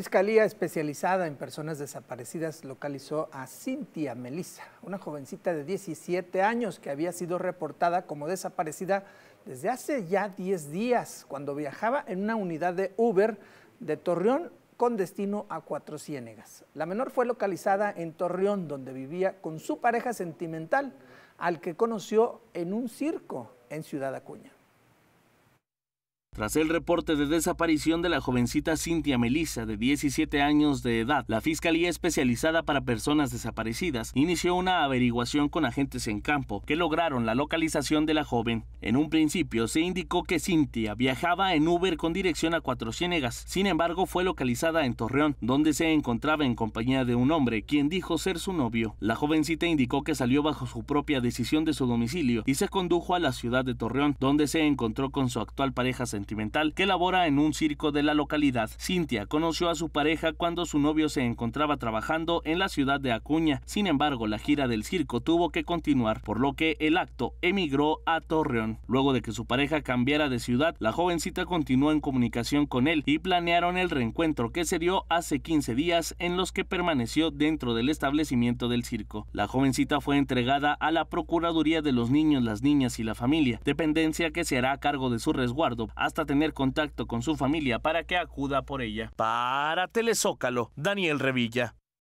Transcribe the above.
Fiscalía especializada en personas desaparecidas localizó a Cintia Melissa, una jovencita de 17 años que había sido reportada como desaparecida desde hace ya 10 días cuando viajaba en una unidad de Uber de Torreón con destino a Cuatro Ciénegas. La menor fue localizada en Torreón donde vivía con su pareja sentimental al que conoció en un circo en Ciudad Acuña. Tras el reporte de desaparición de la jovencita Cintia Melissa, de 17 años de edad, la Fiscalía Especializada para Personas Desaparecidas inició una averiguación con agentes en campo que lograron la localización de la joven. En un principio se indicó que Cintia viajaba en Uber con dirección a Cuatro Ciénegas, sin embargo fue localizada en Torreón, donde se encontraba en compañía de un hombre quien dijo ser su novio. La jovencita indicó que salió bajo su propia decisión de su domicilio y se condujo a la ciudad de Torreón, donde se encontró con su actual pareja sentada que labora en un circo de la localidad. Cintia conoció a su pareja cuando su novio se encontraba trabajando en la ciudad de Acuña. Sin embargo, la gira del circo tuvo que continuar, por lo que el acto emigró a Torreón. Luego de que su pareja cambiara de ciudad, la jovencita continuó en comunicación con él y planearon el reencuentro que se dio hace 15 días en los que permaneció dentro del establecimiento del circo. La jovencita fue entregada a la Procuraduría de los Niños, las Niñas y la Familia, dependencia que se hará a cargo de su resguardo hasta tener contacto con su familia para que acuda por ella. Para Telezócalo, Daniel Revilla.